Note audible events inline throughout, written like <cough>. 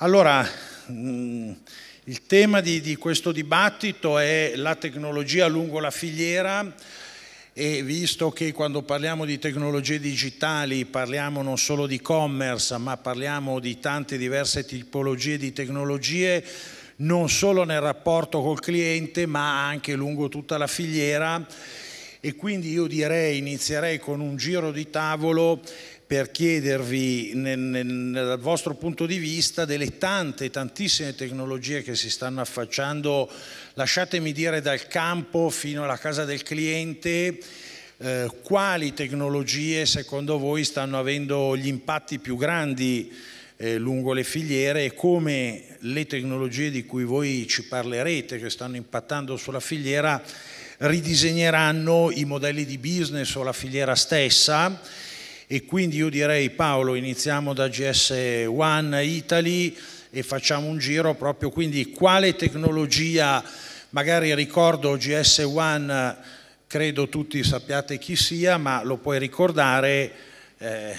Allora, mm, il tema di, di, questo dibattito è la tecnologia lungo la filiera e visto che quando parliamo di tecnologie digitali parliamo non solo di e-commerce ma parliamo di tante diverse tipologie di tecnologie non solo nel rapporto col cliente ma anche lungo tutta la filiera e quindi io direi inizierei con un giro di tavolo per chiedervi nel, nel, dal vostro punto di vista delle tante, tantissime tecnologie che si stanno affacciando, lasciatemi dire dal campo fino alla casa del cliente, eh, quali tecnologie secondo voi stanno avendo gli impatti più grandi eh, lungo le filiere e come le tecnologie di cui voi ci parlerete, che stanno impattando sulla filiera, ridisegneranno i modelli di business o la filiera stessa e quindi io direi Paolo iniziamo da GS One Italy e facciamo un giro proprio quindi quale tecnologia, magari ricordo GS One, credo tutti sappiate chi sia, ma lo puoi ricordare. Eh.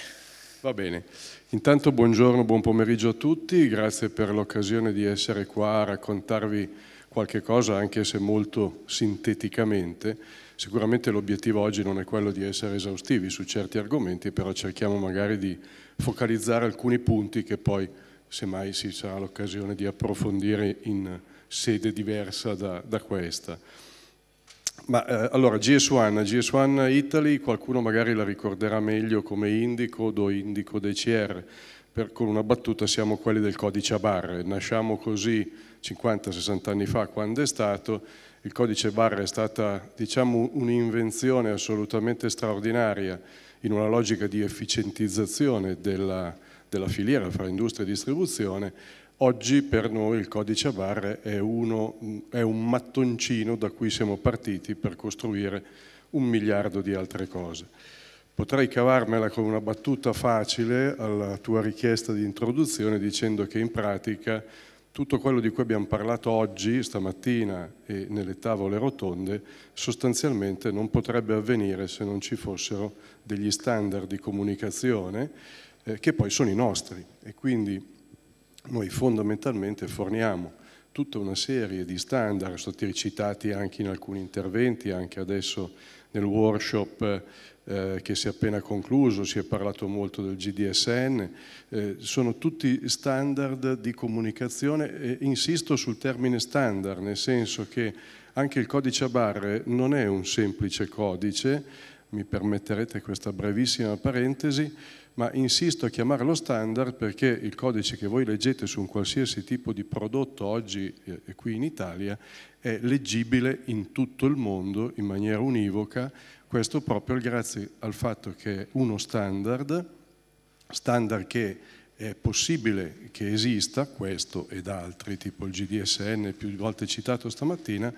Va bene. Intanto buongiorno, buon pomeriggio a tutti, grazie per l'occasione di essere qua a raccontarvi qualche cosa, anche se molto sinteticamente, Sicuramente l'obiettivo oggi non è quello di essere esaustivi su certi argomenti, però cerchiamo magari di focalizzare alcuni punti che poi semmai si sarà l'occasione di approfondire in sede diversa da, da questa. Ma eh, allora GS1, GS1 Italy, qualcuno magari la ricorderà meglio come Indico o Indico DCR, per, con una battuta siamo quelli del codice a barre, nasciamo così 50-60 anni fa quando è stato il codice barre è stata diciamo, un'invenzione assolutamente straordinaria in una logica di efficientizzazione della, della filiera fra industria e distribuzione, Oggi per noi il codice a barre è, uno, è, un mattoncino da cui siamo partiti per costruire un miliardo di altre cose. Potrei cavarmela con una battuta facile alla tua richiesta di introduzione dicendo che in pratica tutto quello di cui abbiamo parlato oggi, stamattina e nelle tavole rotonde, sostanzialmente non potrebbe avvenire se non ci fossero degli standard di comunicazione eh, che poi sono i nostri e quindi noi fondamentalmente forniamo tutta una serie di standard, sono stati citati anche in alcuni interventi, anche adesso nel workshop eh, che si è appena concluso, si è parlato molto del GDSN, eh, sono tutti standard di comunicazione e insisto sul termine standard, nel senso che anche il codice a barre non è un semplice codice, mi permetterete questa brevissima parentesi, ma insisto a chiamarlo standard perché il codice che voi leggete su un qualsiasi tipo di prodotto oggi eh, qui in Italia è leggibile in tutto il mondo in maniera univoca questo proprio grazie al fatto che uno standard, standard che è possibile che esista, questo ed altri, tipo il GDSN più volte citato stamattina,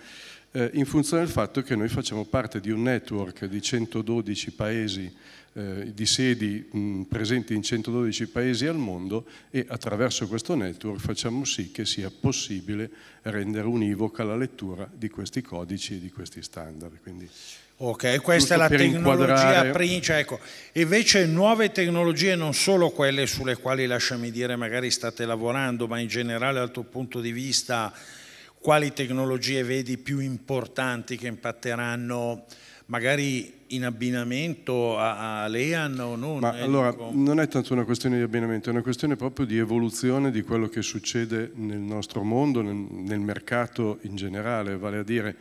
eh, in funzione del fatto che noi facciamo parte di un network di 112 paesi eh, di sedi presenti in 112 paesi al mondo e attraverso questo network facciamo sì che sia possibile rendere univoca la lettura di questi codici e di questi standard. Quindi, ok, questa è la tecnologia principale. Cioè, ecco. Invece nuove tecnologie, non solo quelle sulle quali lasciami dire magari state lavorando, ma in generale dal tuo punto di vista quali tecnologie vedi più importanti che impatteranno magari in abbinamento a, a Lean o non? Ma allora, non è tanto una questione di abbinamento, è una questione proprio di evoluzione di quello che succede nel nostro mondo, nel, nel mercato in generale, vale a dire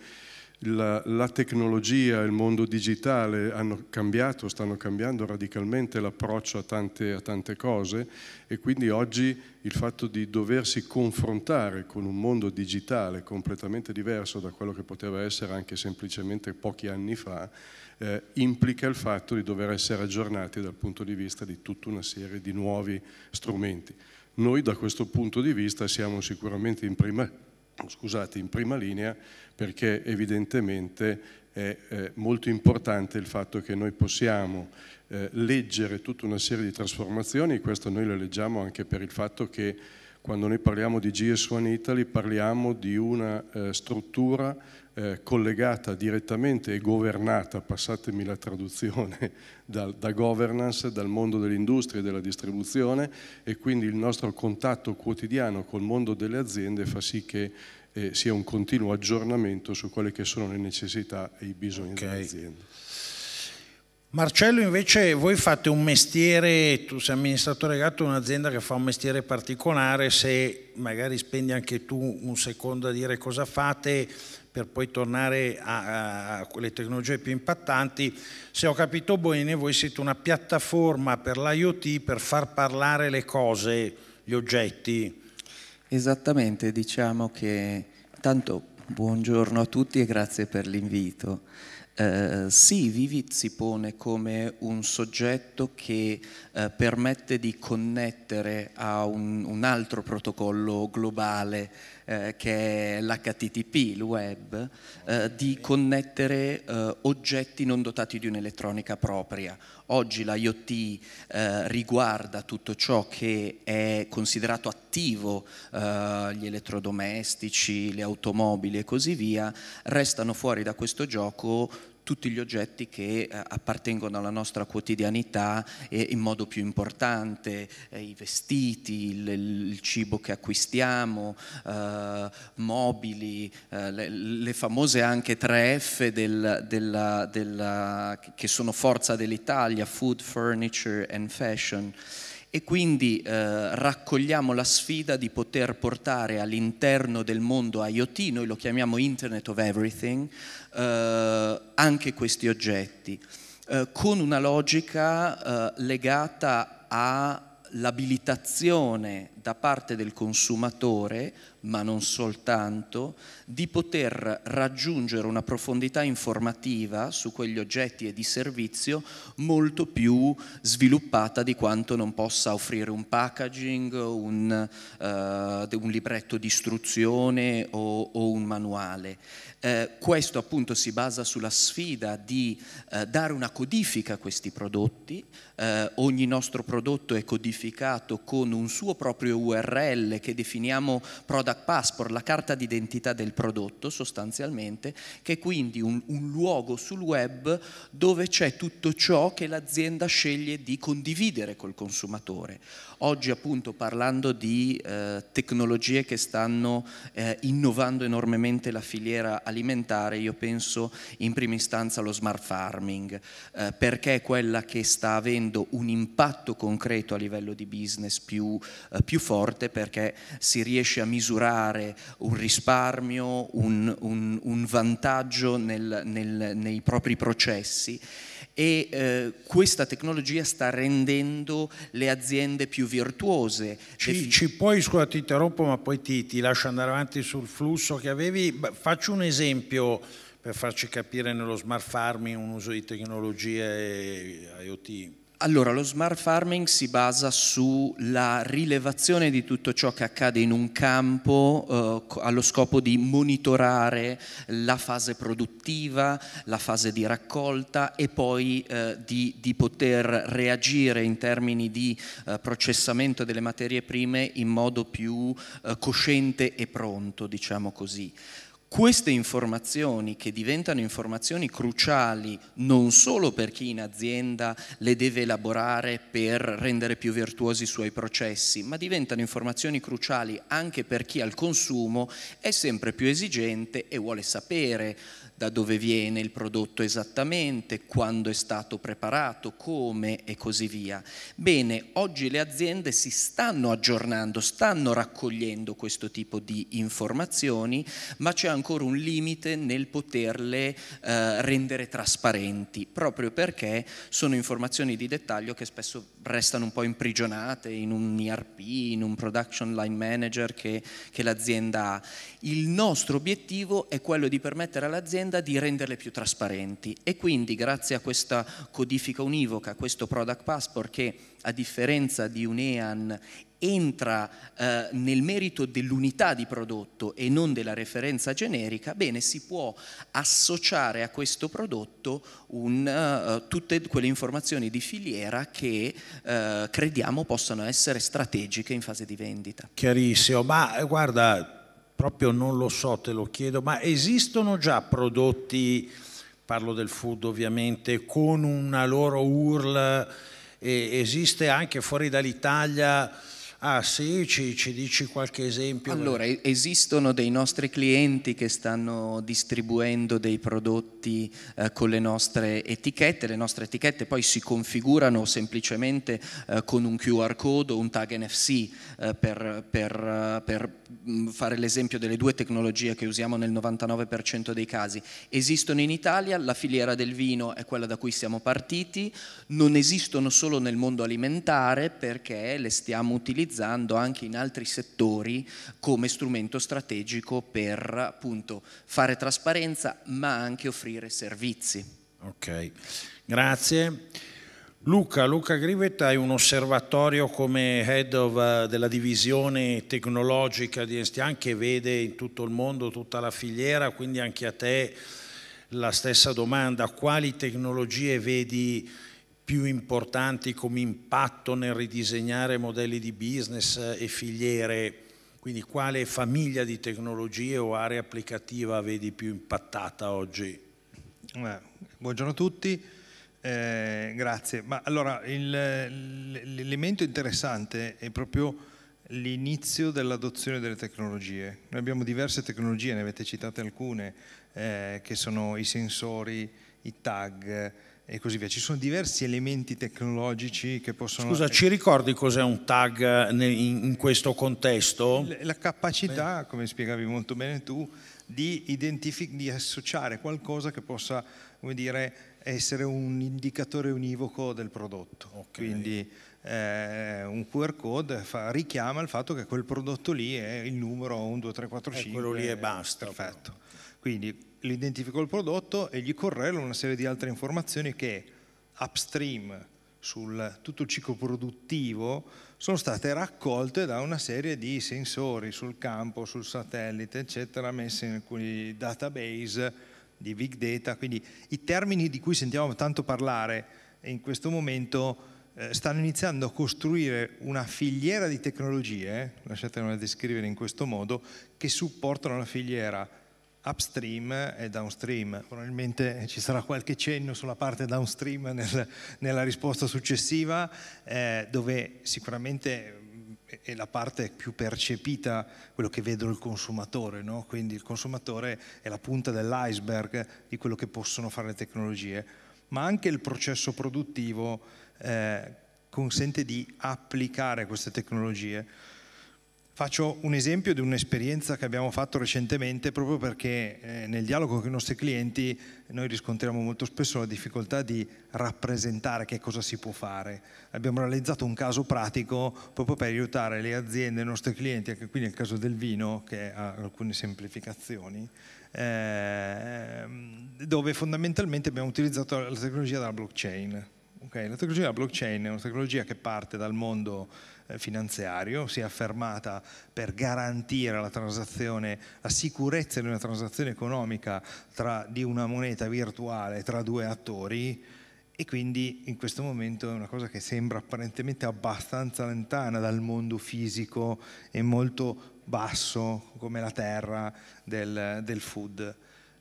la, la tecnologia, il mondo digitale hanno cambiato, stanno cambiando radicalmente l'approccio a tante, a tante cose e quindi oggi il fatto di doversi confrontare con un mondo digitale completamente diverso da quello che poteva essere anche semplicemente pochi anni fa eh, implica il fatto di dover essere aggiornati dal punto di vista di tutta una serie di nuovi strumenti. Noi da questo punto di vista siamo sicuramente in prima, scusate, in prima linea perché evidentemente è eh, molto importante il fatto che noi possiamo eh, leggere tutta una serie di trasformazioni, questo noi lo leggiamo anche per il fatto che quando noi parliamo di GS One Italy parliamo di una eh, struttura eh, collegata direttamente e governata, passatemi la traduzione, <laughs> da, da governance, dal mondo dell'industria e della distribuzione e quindi il nostro contatto quotidiano col mondo delle aziende fa sì che eh, sia un continuo aggiornamento su quelle che sono le necessità e i bisogni okay. dell'azienda. Marcello invece voi fate un mestiere, tu sei amministratore legato a un'azienda che fa un mestiere particolare, se magari spendi anche tu un secondo a dire cosa fate per poi tornare a, a le tecnologie più impattanti, se ho capito bene voi siete una piattaforma per l'IoT per far parlare le cose, gli oggetti. Esattamente, diciamo che tanto buongiorno a tutti e grazie per l'invito eh, sì, Vivid si pone come un soggetto che eh, permette di connettere a un, un altro protocollo globale eh, che è l'HTTP, il web, eh, di connettere eh, oggetti non dotati di un'elettronica propria. Oggi l'IoT eh, riguarda tutto ciò che è considerato attivo, eh, gli elettrodomestici, le automobili e così via, restano fuori da questo gioco tutti gli oggetti che eh, appartengono alla nostra quotidianità e in modo più importante, eh, i vestiti, il, cibo che acquistiamo, eh, mobili, le, famose anche 3F del, della, della, che sono forza dell'Italia, food, furniture and fashion e quindi eh, raccogliamo la sfida di poter portare all'interno del mondo IoT, noi lo chiamiamo Internet of Everything, eh, anche questi oggetti, eh, con una logica eh, legata all'abilitazione da parte del consumatore ma non soltanto, di poter raggiungere una profondità informativa su quegli oggetti e di servizio molto più sviluppata di quanto non possa offrire un packaging, un, uh, un libretto di istruzione o, o un manuale. Eh, questo appunto si basa sulla sfida di eh, dare una codifica a questi prodotti, eh, ogni nostro prodotto è codificato con un suo proprio URL che definiamo product passport, la carta d'identità del prodotto sostanzialmente, che è quindi un, un luogo sul web dove c'è tutto ciò che l'azienda sceglie di condividere col consumatore. Oggi appunto parlando di eh, tecnologie che stanno eh, innovando enormemente la filiera alimentare, io penso in prima istanza allo smart farming, eh, perché è quella che sta avendo un impatto concreto a livello di business più, eh, più forte perché si riesce a misurare misurare un risparmio, un, un, un vantaggio nel, nel, nei propri processi e eh, questa tecnologia sta rendendo le aziende più virtuose. Ci, ci puoi, scusa ti interrompo ma poi ti, ti, lascio andare avanti sul flusso che avevi, faccio un esempio per farci capire nello smart farming un uso di tecnologie eh, IoT allora, lo smart farming si basa sulla rilevazione di tutto ciò che accade in un campo eh, allo scopo di monitorare la fase produttiva, la fase di raccolta e poi eh, di, di, poter reagire in termini di eh, processamento delle materie prime in modo più eh, cosciente e pronto, diciamo così. Queste informazioni che diventano informazioni cruciali non solo per chi in azienda le deve elaborare per rendere più virtuosi i suoi processi, ma diventano informazioni cruciali anche per chi al consumo è sempre più esigente e vuole sapere da dove viene il prodotto esattamente, quando è stato preparato, come e così via. Bene, oggi le aziende si stanno aggiornando, stanno raccogliendo questo tipo di informazioni, ma c'è ancora un limite nel poterle eh, rendere trasparenti, proprio perché sono informazioni di dettaglio che spesso restano un po' imprigionate in un ERP, in un production line manager che, che l'azienda ha. Il nostro obiettivo è quello di permettere all'azienda l'azienda di renderle più trasparenti e quindi grazie a questa codifica univoca, a questo product passport che a differenza di un EAN entra eh, nel merito dell'unità di prodotto e non della referenza generica, bene, si può associare a questo prodotto un, uh, tutte quelle informazioni di filiera che uh, crediamo possano essere strategiche in fase di vendita. Chiarissimo, ma guarda, proprio non lo so, te lo chiedo, ma esistono già prodotti, parlo del food ovviamente, con una loro URL, esiste anche fuori dall'Italia? Ah sì, ci, ci, dici qualche esempio? Allora, esistono dei nostri clienti che stanno distribuendo dei prodotti eh, con le nostre etichette, le nostre etichette poi si configurano semplicemente eh, con un QR code o un tag NFC eh, per, per, eh, per Mm, fare l'esempio delle due tecnologie che usiamo nel 99% dei casi, esistono in Italia, la filiera del vino è quella da cui siamo partiti, non esistono solo nel mondo alimentare perché le stiamo utilizzando anche in altri settori come strumento strategico per appunto fare trasparenza ma anche offrire servizi. Ok, grazie. Luca, Luca Grivetta è un osservatorio come head of, eh, della divisione tecnologica di Enstian che vede in tutto il mondo tutta la filiera, quindi anche a te la stessa domanda, quali tecnologie vedi più importanti come impatto nel ridisegnare modelli di business eh, e filiere? Quindi quale famiglia di tecnologie o area applicativa vedi più impattata oggi? Beh, buongiorno a tutti. Eh, grazie, ma allora l'elemento interessante è proprio l'inizio dell'adozione delle tecnologie. Noi abbiamo diverse tecnologie, ne avete citate alcune, eh, che sono i sensori, i tag e così via. Ci sono diversi elementi tecnologici che possono... Scusa, eh, ci ricordi cos'è un tag in questo contesto? La capacità, come spiegavi molto bene tu, di, di associare qualcosa che possa, come dire, essere un indicatore univoco del prodotto. Okay. Quindi eh, un QR code fa, richiama il fatto che quel prodotto lì è il numero 1, 2, 3, 4, 5. Eh, quello lì è basta. Eh, perfetto. Quindi l'identifico il prodotto e gli correlo una serie di altre informazioni che upstream sul tutto il ciclo produttivo sono state raccolte da una serie di sensori sul campo, sul satellite, eccetera, messi in alcuni database di big data, quindi i termini di cui sentiamo tanto parlare in questo momento eh, stanno iniziando a costruire una filiera di tecnologie, lasciatemela descrivere in questo modo, che supportano la filiera upstream e downstream. Probabilmente ci sarà qualche cenno sulla parte downstream nel, nella risposta successiva, eh, dove sicuramente è la parte più percepita, quello che vedono il consumatore, no? quindi il consumatore è la punta dell'iceberg di quello che possono fare le tecnologie, ma anche il processo produttivo eh, consente di applicare queste tecnologie. Faccio un esempio di un'esperienza che abbiamo fatto recentemente proprio perché eh, nel dialogo con i nostri clienti noi riscontriamo molto spesso la difficoltà di rappresentare che cosa si può fare. Abbiamo realizzato un caso pratico proprio per aiutare le aziende, i nostri clienti, anche qui nel caso del vino che ha alcune semplificazioni, ehm, dove fondamentalmente abbiamo utilizzato la tecnologia della blockchain. La tecnologia della blockchain è una tecnologia che parte dal mondo finanziario, si è affermata per garantire la, transazione, la sicurezza di una transazione economica tra, di una moneta virtuale tra due attori e quindi in questo momento è una cosa che sembra apparentemente abbastanza lontana dal mondo fisico e molto basso come la terra del, del food.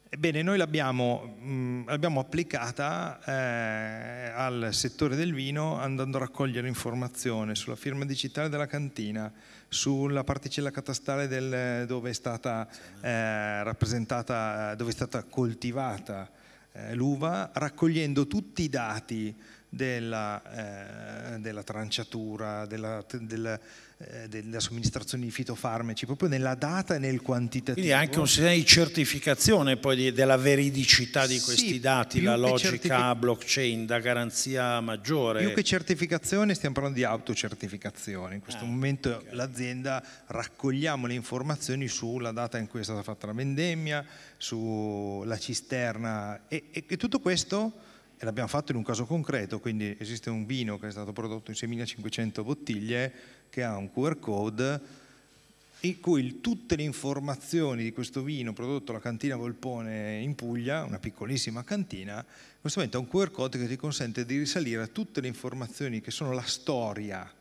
Ebbene, noi mm, l'abbiamo, applicata eh, al settore del vino andando a raccogliere informazioni sulla firma digitale della cantina, sulla particella catastale del, dove, è stata, eh, dove, è stata, coltivata eh, l'uva, raccogliendo tutti i dati della, eh, della tranciatura, della, della eh, della somministrazione di fitofarmaci, proprio nella data e nel quantitativo. Quindi anche un sistema di certificazione poi di, della veridicità di questi sì, dati, la logica blockchain da garanzia maggiore. Più che certificazione stiamo parlando di autocertificazione, in questo ah, momento okay. l'azienda raccogliamo le informazioni sulla data in cui è stata fatta la vendemmia, sulla cisterna e, e, e tutto questo e l'abbiamo fatto in un caso concreto, quindi esiste un vino che è stato prodotto in 6500 bottiglie che ha un QR code in cui tutte le informazioni di questo vino prodotto alla cantina Volpone in Puglia, una piccolissima cantina, in questo momento ha un QR code che ti consente di risalire a tutte le informazioni che sono la storia,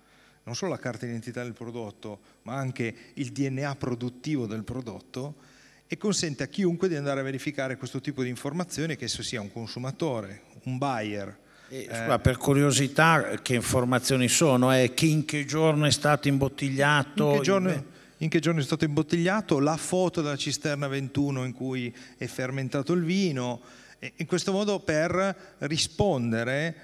non solo la carta d'identità del prodotto, ma anche il DNA produttivo del prodotto e consente a chiunque di andare a verificare questo tipo di informazioni, che esso sia un consumatore, un buyer, eh, scusa, per curiosità, che informazioni sono? Eh, che in che giorno è stato imbottigliato? In che giorno, in che giorno è stato imbottigliato? La foto della cisterna 21 in cui è fermentato il vino, in questo modo per rispondere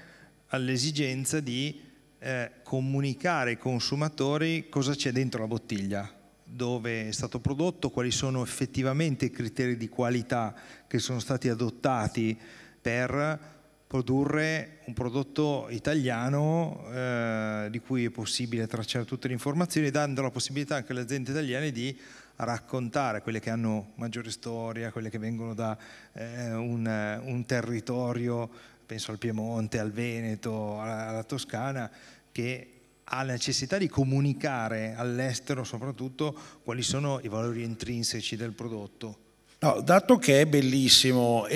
all'esigenza di eh, comunicare ai consumatori cosa c'è dentro la bottiglia dove è stato prodotto, quali sono effettivamente i criteri di qualità che sono stati adottati per produrre un prodotto italiano eh, di cui è possibile tracciare tutte le informazioni, dando la possibilità anche alle aziende italiane di raccontare quelle che hanno maggiore storia, quelle che vengono da eh, un, un, territorio, penso al Piemonte, al Veneto, alla, alla Toscana, che ha necessità di comunicare all'estero soprattutto quali sono i valori intrinseci del prodotto. No, dato che è bellissimo e,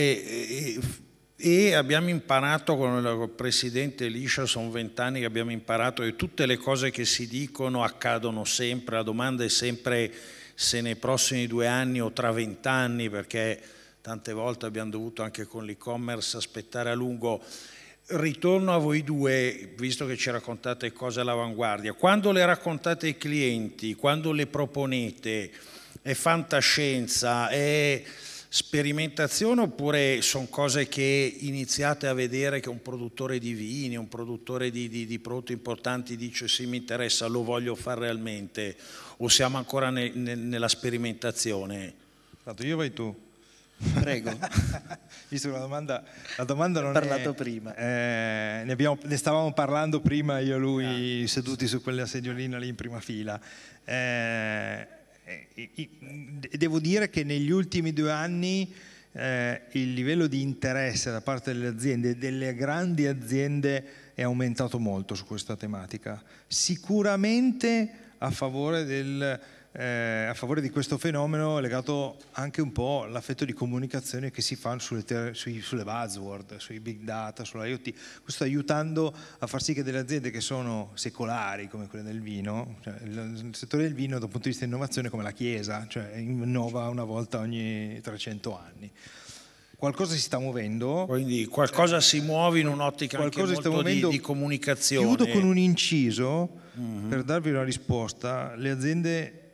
e e abbiamo imparato con il presidente Liscia, sono vent'anni che abbiamo imparato che tutte le cose che si dicono accadono sempre, la domanda è sempre se nei prossimi due anni o tra vent'anni, perché tante volte abbiamo dovuto anche con l'e-commerce aspettare a lungo. Ritorno a voi due, visto che ci raccontate cose all'avanguardia, quando le raccontate ai clienti, quando le proponete, è fantascienza, è sperimentazione oppure sono cose che iniziate a vedere che un produttore di vini, un produttore di, di, di prodotti importanti dice sì mi interessa, lo voglio fare realmente o siamo ancora ne, ne, nella sperimentazione? Tanto io vai tu. Prego. Visto <laughs> la domanda, la domanda non parlato è... prima. Eh, ne, abbiamo, ne, stavamo parlando prima io e lui ah, seduti sì. su quella seggiolina lì in prima fila. Eh, eh, devo dire che negli ultimi due anni eh, il livello di interesse da parte delle aziende, delle grandi aziende, è aumentato molto su questa tematica. Sicuramente a favore del eh, a favore di questo fenomeno è legato anche un po' all'affetto di comunicazione che si fa sulle, ter- sui, sulle buzzword, sui big data, sull'IoT. Questo sta aiutando a far sì che delle aziende che sono secolari, come quelle del vino, cioè il, il settore del vino dal punto di vista innovazione è come la Chiesa, cioè innova una volta ogni 300 anni qualcosa si sta muovendo. Quindi qualcosa si muove in un'ottica qualcosa anche molto di, di, comunicazione. Chiudo con un inciso mm-hmm. per darvi una risposta. Le aziende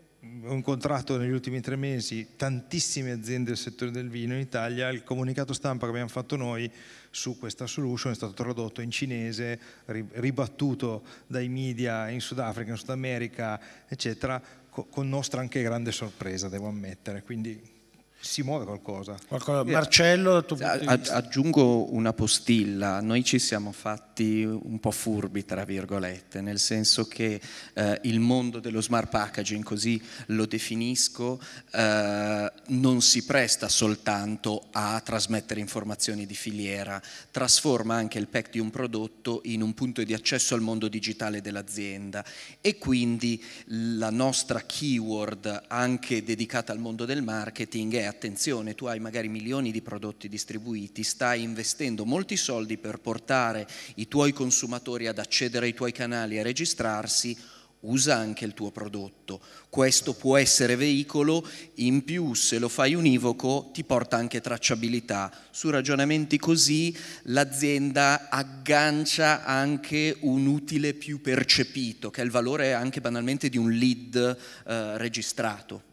ho incontrato negli ultimi tre mesi tantissime aziende del settore del vino in Italia, il comunicato stampa che abbiamo fatto noi su questa solution è stato tradotto in cinese, ribattuto dai media in Sudafrica, in Sud America, eccetera, con nostra anche grande sorpresa, devo ammettere. Quindi si muove qualcosa. qualcosa. Eh, Marcello, tu... aggiungo una postilla, noi ci siamo fatti un po' furbi, tra virgolette, nel senso che eh, il mondo dello smart packaging, così lo definisco, eh, non si presta soltanto a trasmettere informazioni di filiera, trasforma anche il pack di un prodotto in un punto di accesso al mondo digitale dell'azienda e quindi la nostra keyword anche dedicata al mondo del marketing è attenzione, tu hai magari milioni di prodotti distribuiti, stai investendo molti soldi per portare i tuoi consumatori ad accedere ai tuoi canali a registrarsi, usa anche il tuo prodotto. Questo può essere veicolo, in più se lo fai univoco ti porta anche tracciabilità. Su ragionamenti così l'azienda aggancia anche un utile più percepito, che è il valore anche banalmente di un lead eh, registrato.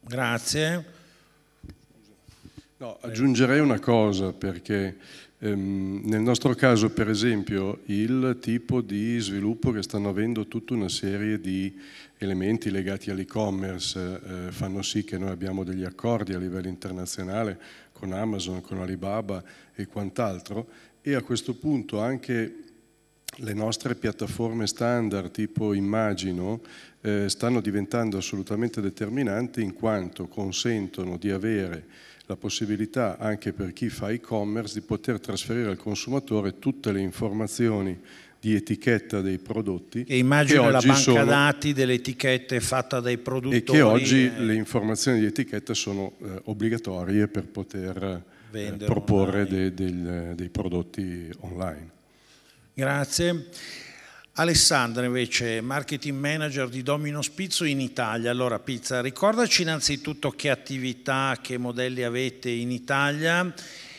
Grazie. No, eh. aggiungerei una cosa perché ehm, nel nostro caso per esempio il tipo di sviluppo che stanno avendo tutta una serie di elementi legati all'e-commerce eh, fanno sì che noi abbiamo degli accordi a livello internazionale con Amazon, con Alibaba e quant'altro e a questo punto anche le nostre piattaforme standard tipo immagino eh, stanno diventando assolutamente determinanti in quanto consentono di avere la possibilità anche per chi fa e-commerce di poter trasferire al consumatore tutte le informazioni di etichetta dei prodotti. Che immagino che la banca sono, dati delle etichette fatta dai produttori. E che oggi e... Eh. le informazioni di etichetta sono eh, obbligatorie per poter eh, proporre dei, dei, dei prodotti online. Grazie. Alessandra invece, marketing manager di Domino Spizzo in Italia. Allora Pizza, ricordaci innanzitutto che attività, che modelli avete in Italia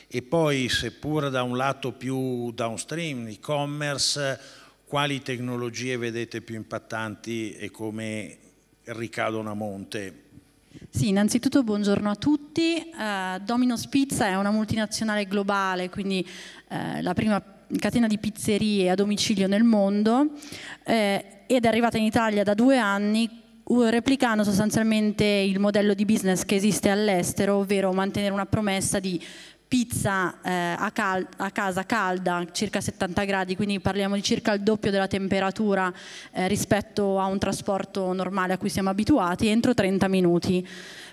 e poi seppur da un lato più downstream, e-commerce, quali tecnologie vedete più impattanti e come ricadono a monte? Sì, innanzitutto buongiorno a tutti. Uh, eh, Domino Spizza è una multinazionale globale, quindi uh, la prima catena di pizzerie a domicilio nel mondo eh, ed è arrivata in Italia da due anni uh, replicando sostanzialmente il modello di business che esiste all'estero, ovvero mantenere una promessa di pizza eh, a, cal a, casa calda, circa 70 gradi, quindi parliamo di circa il doppio della temperatura eh, rispetto a un trasporto normale a cui siamo abituati, entro 30 minuti.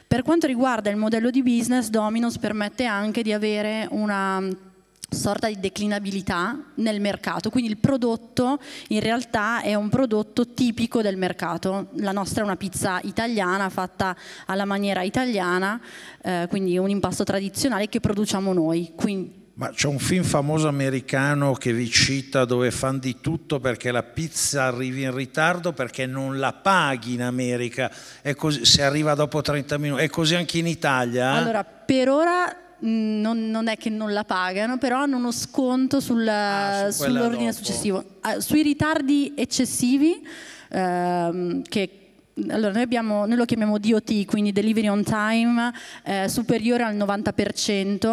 Per quanto riguarda il modello di business, Dominos permette anche di avere una sorta di declinabilità nel mercato, quindi il prodotto in realtà è un prodotto tipico del mercato, la nostra è una pizza italiana fatta alla maniera italiana, eh, quindi un impasto tradizionale che produciamo noi. Quindi... ma c'è un film famoso americano che vi cita dove fanno di tutto perché la pizza arrivi in ritardo perché non la paghi in America, è così, se arriva dopo 30 minuti, è così anche in Italia? Eh? Allora, per ora Mm, non, non, è che non la pagano, però hanno uno sconto sulla, ah, su eh, sull'ordine dopo. successivo. Ah, sui ritardi eccessivi, ehm, che allora, noi, abbiamo, noi, lo chiamiamo DOT, quindi delivery on time eh, superiore al 90%,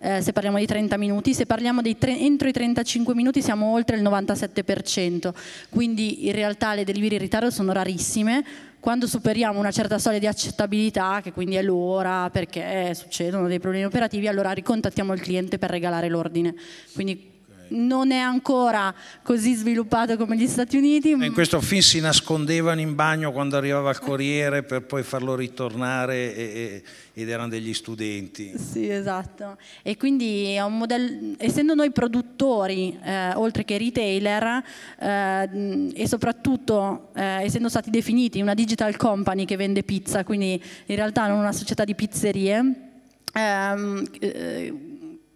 eh, se parliamo di 30 minuti, se parliamo di tre, entro i 35 minuti siamo oltre il 97%, quindi in realtà le delivery in ritardo sono rarissime, quando superiamo una certa soglia di accettabilità, che quindi è l'ora perché succedono dei problemi operativi, allora ricontattiamo il cliente per regalare l'ordine. Quindi non è ancora così sviluppato come gli Stati Uniti. In questo film si nascondevano in bagno quando arrivava il corriere per poi farlo ritornare e, ed erano degli studenti. Sì, esatto. E quindi modello, essendo noi produttori, eh, oltre che retailer, eh, e soprattutto eh, essendo stati definiti una digital company che vende pizza, quindi in realtà non una società di pizzerie, ehm, eh,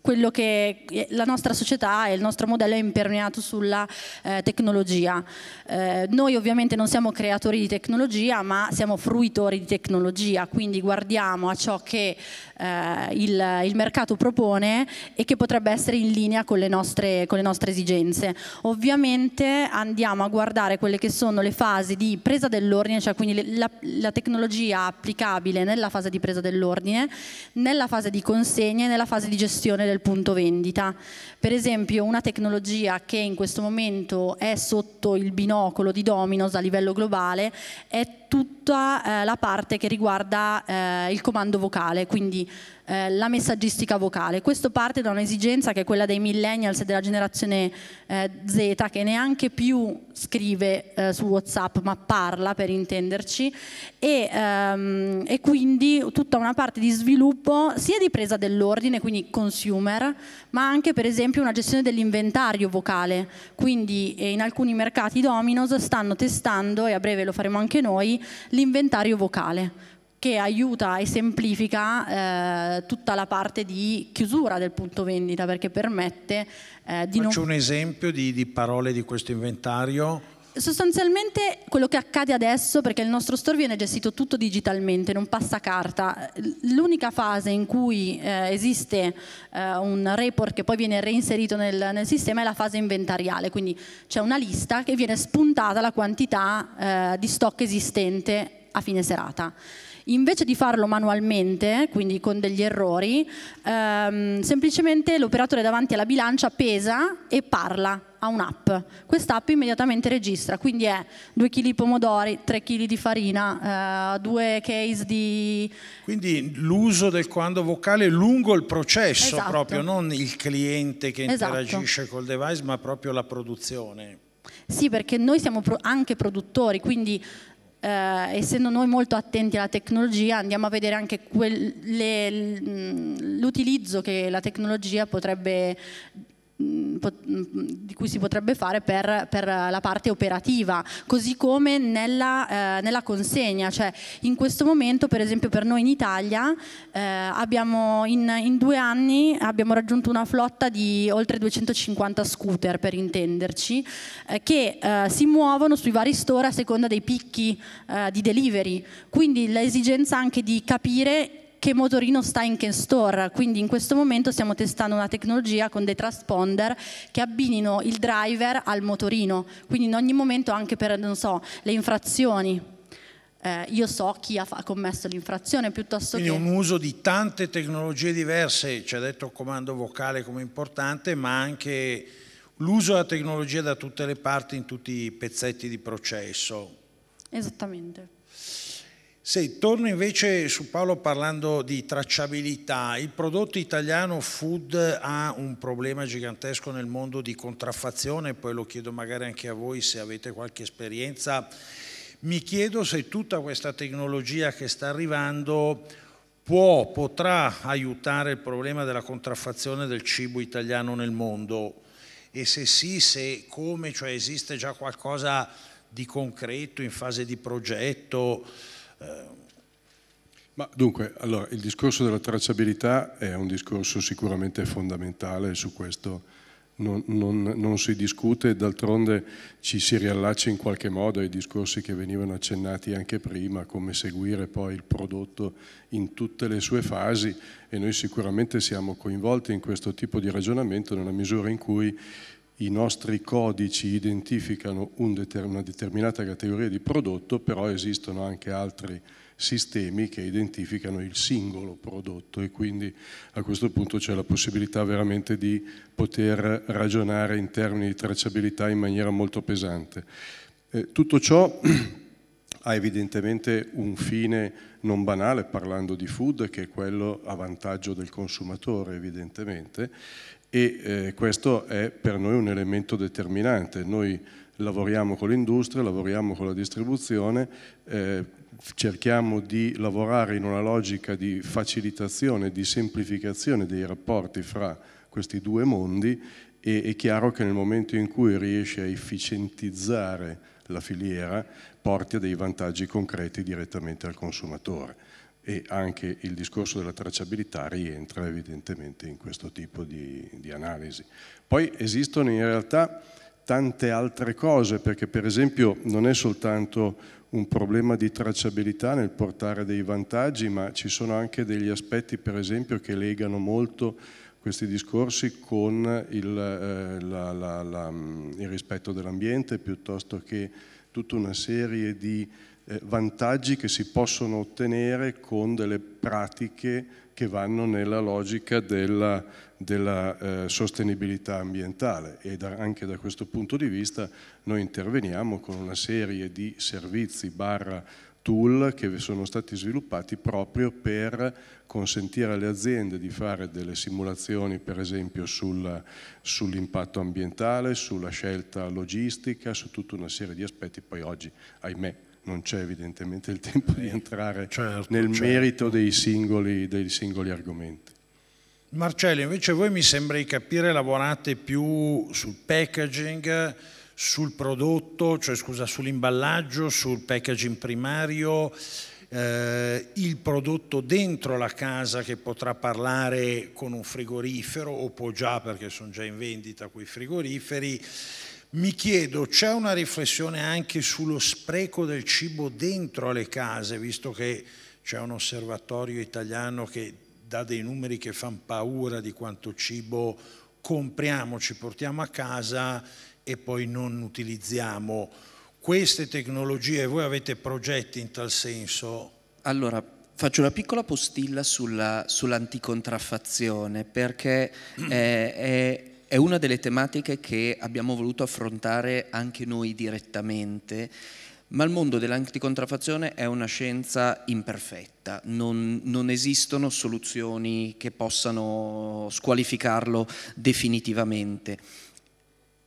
quello che la nostra società e il nostro modello è impermeato sulla eh, tecnologia. Eh, noi ovviamente non siamo creatori di tecnologia, ma siamo fruitori di tecnologia, quindi guardiamo a ciò che eh, il, il, mercato propone e che potrebbe essere in linea con le, nostre, con le nostre esigenze. Ovviamente andiamo a guardare quelle che sono le fasi di presa dell'ordine, cioè quindi la, la tecnologia applicabile nella fase di presa dell'ordine, nella fase di consegna e nella fase di gestione del punto vendita. Per esempio una tecnologia che in questo momento è sotto il binocolo di Domino's a livello globale è tutta eh, la parte che riguarda eh, il comando vocale, quindi eh, la messaggistica vocale. Questo parte da un'esigenza che è quella dei millennials e della generazione eh, Z che neanche più scrive eh, su Whatsapp ma parla per intenderci e, ehm, e, quindi tutta una parte di sviluppo sia di presa dell'ordine, quindi consumer, ma anche per esempio una gestione dell'inventario vocale. Quindi eh, in alcuni mercati Domino's stanno testando e a breve lo faremo anche noi l'inventario vocale che aiuta e semplifica eh, tutta la parte di chiusura del punto vendita perché permette eh, di Faccio non... un esempio di, di parole di questo inventario sostanzialmente quello che accade adesso, perché il nostro store viene gestito tutto digitalmente, non passa carta, l'unica fase in cui eh, esiste eh, un report che poi viene reinserito nel, nel, sistema è la fase inventariale, quindi c'è una lista che viene spuntata la quantità eh, di stock esistente a fine serata. Invece di farlo manualmente, quindi con degli errori, ehm, semplicemente l'operatore davanti alla bilancia pesa e parla a un'app. Quest'app immediatamente registra, quindi è 2 kg di pomodori, 3 kg di farina, eh, 2 case di... Quindi l'uso del comando vocale lungo il processo esatto. proprio, non il cliente che esatto. interagisce col device, ma proprio la produzione. Sì, perché noi siamo anche produttori, quindi eh, essendo noi molto attenti alla tecnologia andiamo a vedere anche l'utilizzo che la tecnologia potrebbe Mm, mm, di cui si potrebbe fare per, per la parte operativa, così come nella, eh, nella, consegna, cioè in questo momento per esempio per noi in Italia eh, abbiamo in, in, due anni abbiamo raggiunto una flotta di oltre 250 scooter per intenderci eh, che eh, si muovono sui vari store a seconda dei picchi eh, di delivery, quindi l'esigenza anche di capire che Motorino sta in che store, quindi in questo momento stiamo testando una tecnologia con dei transponder che abbinino il driver al motorino, quindi in ogni momento anche per so, le infrazioni. Eh, io so chi ha, commesso l'infrazione piuttosto Quindi che... Quindi un uso di tante tecnologie diverse, ci ha detto il comando vocale come importante, ma anche l'uso della tecnologia da tutte le parti in tutti i pezzetti di processo. Esattamente. Sì, torno invece su Paolo parlando di tracciabilità. Il prodotto italiano food ha un problema gigantesco nel mondo di contraffazione, poi lo chiedo magari anche a voi se avete qualche esperienza. Mi chiedo se tutta questa tecnologia che sta arrivando può, potrà aiutare il problema della contraffazione del cibo italiano nel mondo e se sì, se come, cioè esiste già qualcosa di concreto in fase di progetto eh, ma dunque, allora, il discorso della tracciabilità è un discorso sicuramente fondamentale, su questo non, non, non si discute, d'altronde ci si riallaccia in qualche modo ai discorsi che venivano accennati anche prima, come seguire poi il prodotto in tutte le sue fasi e noi sicuramente siamo coinvolti in questo tipo di ragionamento nella misura in cui i nostri codici identificano una determinata categoria di prodotto, però esistono anche altri sistemi che identificano il singolo prodotto e quindi a questo punto c'è la possibilità veramente di poter ragionare in termini di tracciabilità in maniera molto pesante. Eh, tutto ciò <clears throat> ha evidentemente un fine non banale parlando di food che è quello a vantaggio del consumatore evidentemente e eh, questo è per noi un elemento determinante. Noi lavoriamo con l'industria, lavoriamo con la distribuzione, eh, cerchiamo di lavorare in una logica di facilitazione, di semplificazione dei rapporti fra questi due mondi e è chiaro che nel momento in cui riesce a efficientizzare la filiera porti a dei vantaggi concreti direttamente al consumatore e anche il discorso della tracciabilità rientra evidentemente in questo tipo di, di analisi. Poi esistono in realtà tante altre cose, perché per esempio non è soltanto un problema di tracciabilità nel portare dei vantaggi, ma ci sono anche degli aspetti per esempio che legano molto questi discorsi con il, eh, la, la, la, mm, il rispetto dell'ambiente piuttosto che tutta una serie di eh, vantaggi che si possono ottenere con delle pratiche che vanno nella logica della, della eh, sostenibilità ambientale e da, anche da questo punto di vista noi interveniamo con una serie di servizi barra tool che sono stati sviluppati proprio per consentire alle aziende di fare delle simulazioni per esempio sull'impatto ambientale, sulla scelta logistica, su tutta una serie di aspetti, poi oggi ahimè non c'è evidentemente il tempo di entrare certo, nel certo. merito dei singoli, dei singoli argomenti. Marcello, invece voi mi sembra di capire lavorate più sul packaging, sul prodotto, cioè scusa, sull'imballaggio, sul packaging primario, eh, il prodotto dentro la casa che potrà parlare con un frigorifero o può già perché sono già in vendita quei frigoriferi mi chiedo, c'è una riflessione anche sullo spreco del cibo dentro le case, visto che c'è un osservatorio italiano che dà dei numeri che fanno paura di quanto cibo compriamo, ci portiamo a casa e poi non utilizziamo. Queste tecnologie, voi avete progetti in tal senso? Allora, Faccio una piccola postilla sulla, sull'anticontraffazione perché eh, è, è è una delle tematiche che abbiamo voluto affrontare anche noi direttamente, ma il mondo dell'anticontraffazione è una scienza imperfetta, non, non esistono soluzioni che possano squalificarlo definitivamente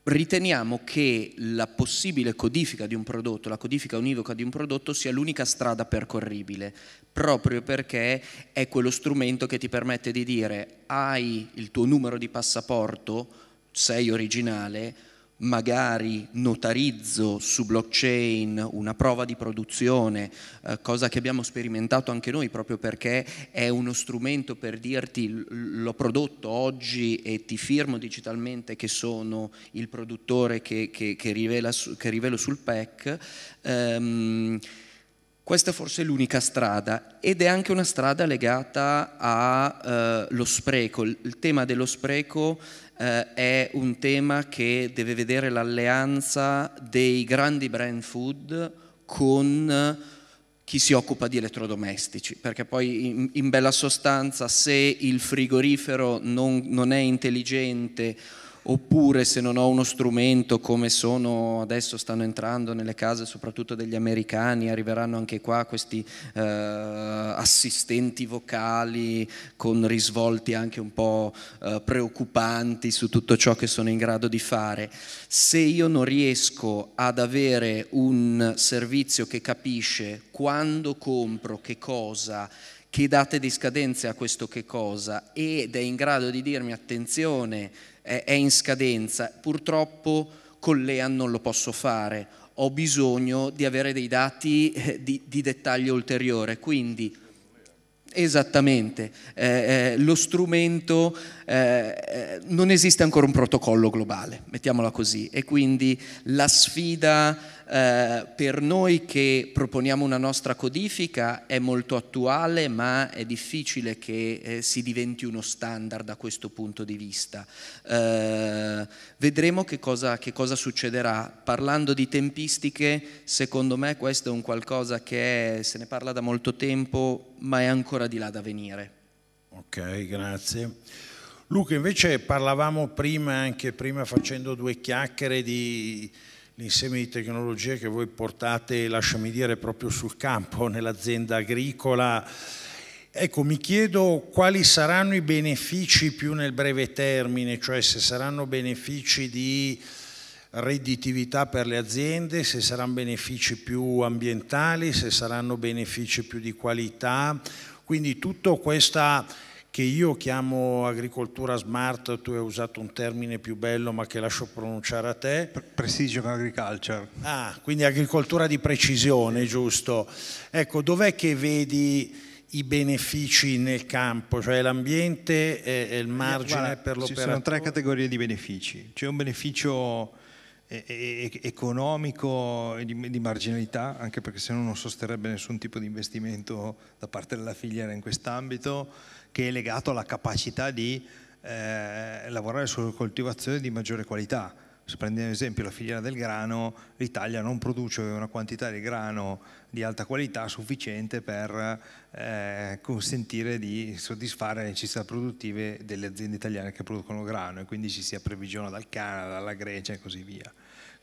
riteniamo che la possibile codifica di un prodotto, la codifica univoca di un prodotto sia l'unica strada percorribile, proprio perché è quello strumento che ti permette di dire hai il tuo numero di passaporto, sei originale, magari notarizzo su blockchain una prova di produzione, eh, cosa che abbiamo sperimentato anche noi proprio perché è uno strumento per dirti l'ho prodotto oggi e ti firmo digitalmente che sono il produttore che, che, che, rivela, che rivelo sul PEC. Ehm, questa è l'unica strada ed è anche una strada legata allo eh, spreco. Il tema dello spreco eh, è un tema che deve vedere l'alleanza dei grandi brand food con eh, chi si occupa di elettrodomestici, perché poi in, in bella sostanza se il frigorifero non, non è intelligente oppure se non ho uno strumento come sono adesso stanno entrando nelle case soprattutto degli americani, arriveranno anche qua questi eh, assistenti vocali con risvolti anche un po' eh, preoccupanti su tutto ciò che sono in grado di fare. Se io non riesco ad avere un servizio che capisce quando compro che cosa, che date di scadenza a questo che cosa ed è in grado di dirmi attenzione è in scadenza, purtroppo con l'EA non lo posso fare, ho bisogno di avere dei dati eh, di, di dettaglio ulteriore, quindi Esattamente, eh, eh, lo strumento, eh, eh, non esiste ancora un protocollo globale, mettiamola così, e quindi la sfida eh, per noi che proponiamo una nostra codifica è molto attuale, ma è difficile che eh, si diventi uno standard da questo punto di vista. Eh, vedremo che cosa, che cosa succederà. Parlando di tempistiche, secondo me questo è un qualcosa che è, se ne parla da molto tempo, ma è ancora di là da venire. Ok, grazie. Luca, invece parlavamo prima, anche prima facendo due chiacchiere di l'insieme di tecnologie che voi portate, lasciami dire, proprio sul campo, <laughs> nell'azienda agricola. Ecco, mi chiedo quali saranno i benefici più nel breve termine, cioè se saranno benefici di redditività per le aziende, se saranno benefici più ambientali, se saranno benefici più di qualità. Quindi tutta questa che io chiamo agricoltura smart, tu hai usato un termine più bello ma che lascio pronunciare a te. Precision agriculture. Ah, quindi agricoltura di precisione, giusto. Ecco, dov'è che vedi i benefici nel campo, cioè l'ambiente e il eh, margine Guarda, per l'operazione? Ci sono tre categorie di benefici. C'è un beneficio economico e di, marginalità, anche perché se no non sosterrebbe nessun tipo di investimento da parte della filiera in quest'ambito, che è legato alla capacità di eh, lavorare sulla coltivazione di maggiore qualità se prendiamo ad esempio la filiera del grano, l'Italia non produce una quantità di grano di alta qualità sufficiente per eh, consentire di soddisfare le necessità produttive delle aziende italiane che producono grano e quindi ci si approvvigiona dal Canada, dalla Grecia e così via.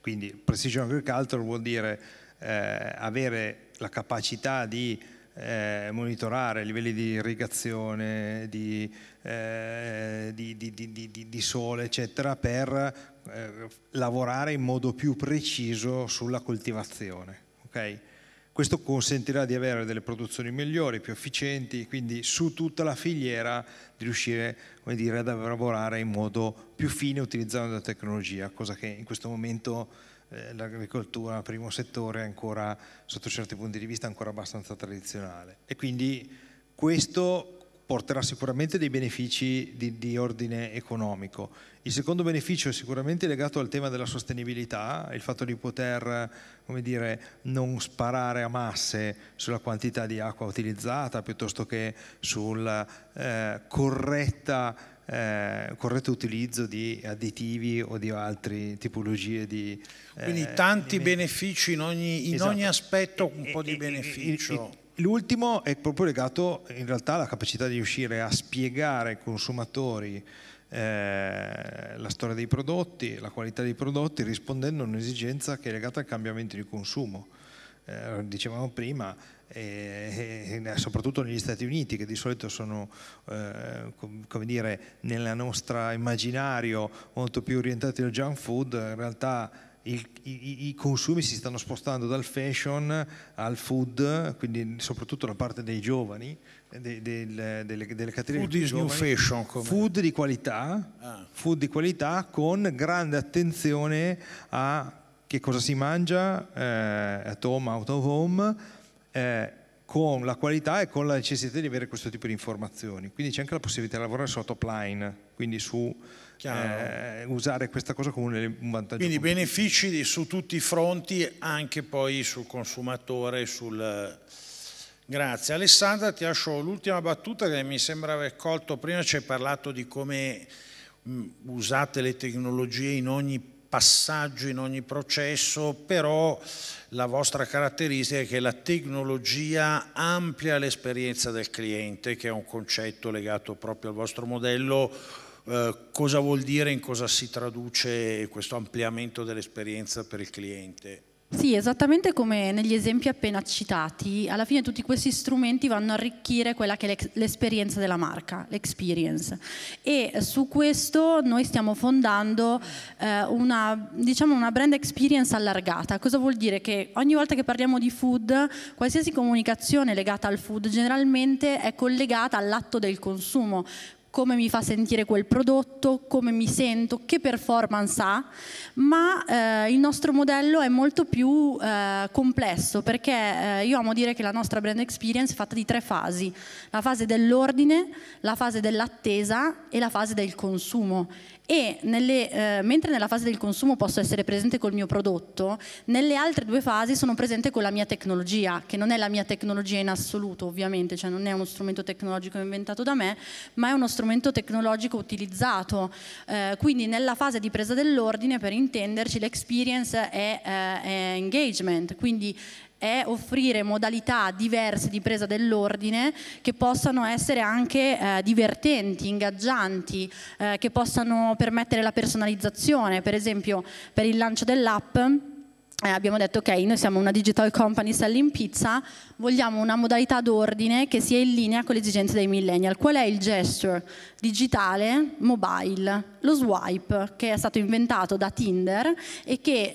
Quindi precision agriculture vuol dire eh, avere la capacità di eh, monitorare livelli di irrigazione, di, eh, di, di, di, sole, eccetera, per eh, lavorare in modo più preciso sulla coltivazione. Okay? Questo consentirà di avere delle produzioni migliori, più efficienti, quindi su tutta la filiera di riuscire dire, ad lavorare in modo più fine utilizzando la tecnologia, cosa che in questo momento eh, l'agricoltura, primo settore, è ancora, sotto certi punti di vista, ancora abbastanza tradizionale. E quindi questo porterà sicuramente dei benefici di, di, ordine economico. Il secondo beneficio è sicuramente legato al tema della sostenibilità, il fatto di poter dire, non sparare a masse sulla quantità di acqua utilizzata piuttosto che sul eh, corretta, eh, corretto utilizzo di additivi o di altre tipologie di... Eh, Quindi tanti di benefici in ogni, in esatto. ogni aspetto, un e, po' di e, beneficio. E, L'ultimo è proprio legato in realtà alla capacità di riuscire a spiegare ai consumatori eh, la storia dei prodotti, la qualità dei prodotti, rispondendo a un'esigenza che è legata al cambiamento di consumo. Eh, dicevamo prima, eh, eh soprattutto negli Stati Uniti, che di solito sono, eh, come dire, nel nostro immaginario molto più orientati al junk food, in realtà il, i, i, consumi si stanno spostando dal fashion al food, quindi soprattutto da parte dei giovani, de, de, delle, delle categorie food is giovani. new fashion, come... food di qualità, ah. food di qualità con grande attenzione a che cosa si mangia eh, at home, out of home. Eh, con la qualità e con la necessità di avere questo tipo di informazioni. Quindi c'è anche la possibilità di lavorare sotto top-line, quindi su eh, usare questa cosa come un, vantaggio. Quindi benefici di, su tutti i fronti, anche poi sul consumatore, sul... Grazie. Alessandra, ti lascio l'ultima battuta che mi sembra aver colto prima, ci hai parlato di come mm, usate le tecnologie in ogni passaggio, in ogni processo, però la vostra caratteristica è che la tecnologia amplia l'esperienza del cliente, che è un concetto legato proprio al vostro modello. Eh, cosa vuol dire, in cosa si traduce questo ampliamento dell'esperienza per il cliente? Sì, esattamente come negli esempi appena citati, alla fine tutti questi strumenti vanno a arricchire quella che è l'esperienza della marca, l'experience. E su questo noi stiamo fondando eh, una, diciamo una brand experience allargata. Cosa vuol dire? Che ogni volta che parliamo di food, qualsiasi comunicazione legata al food generalmente è collegata all'atto del consumo come mi fa sentire quel prodotto, come mi sento, che performance ha, ma eh, il nostro modello è molto più eh, complesso perché eh, io amo dire che la nostra brand experience è fatta di tre fasi, la fase dell'ordine, la fase dell'attesa e la fase del consumo e nelle, eh, mentre nella fase del consumo posso essere presente col mio prodotto, nelle altre due fasi sono presente con la mia tecnologia, che non è la mia tecnologia in assoluto ovviamente, cioè non è uno strumento tecnologico inventato da me, ma è uno strumento strumento tecnologico utilizzato, eh, quindi nella fase di presa dell'ordine per intenderci l'experience è, eh, è engagement, quindi è offrire modalità diverse di presa dell'ordine che possano essere anche eh, divertenti, ingaggianti, eh, che possano permettere la personalizzazione, per esempio per il lancio dell'app eh, abbiamo detto ok, noi siamo una digital company selling pizza, vogliamo una modalità d'ordine che sia in linea con le esigenze dei millennial. Qual è il gesture digitale mobile? Lo swipe che è stato inventato da Tinder e che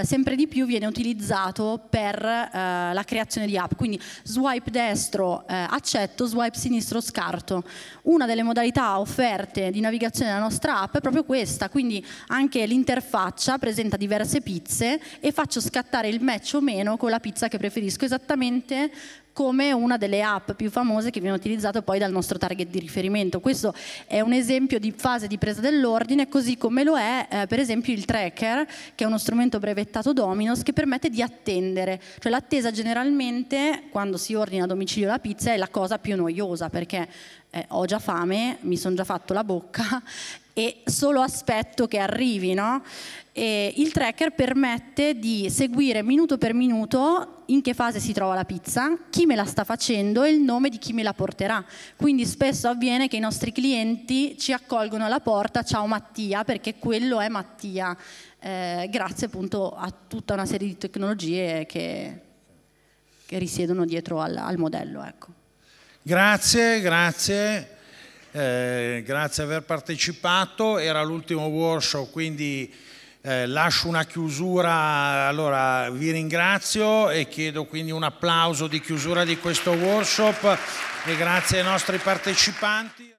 eh, sempre di più viene utilizzato per eh, la creazione di app. Quindi swipe destro eh, accetto, swipe sinistro scarto. Una delle modalità offerte di navigazione della nostra app è proprio questa, quindi anche l'interfaccia presenta diverse pizze e faccio faccio scattare il match o meno con la pizza che preferisco, esattamente come una delle app più famose che viene utilizzata poi dal nostro target di riferimento. Questo è un esempio di fase di presa dell'ordine, così come lo è eh, per esempio il tracker, che è uno strumento brevettato Dominos che permette di attendere. Cioè l'attesa generalmente quando si ordina a domicilio la pizza è la cosa più noiosa perché eh, ho già fame, mi sono già fatto la bocca e solo aspetto che arrivi. No? il tracker permette di seguire minuto per minuto in che fase si trova la pizza, chi me la sta facendo e il nome di chi me la porterà. Quindi spesso avviene che i nostri clienti ci accolgono alla porta, ciao Mattia, perché quello è Mattia, eh, grazie appunto a tutta una serie di tecnologie che, che risiedono dietro al, al modello. Ecco. Grazie, grazie. Eh, grazie per aver partecipato, era l'ultimo workshop quindi eh, lascio una chiusura, allora vi ringrazio e chiedo quindi un applauso di chiusura di questo workshop e grazie ai nostri partecipanti.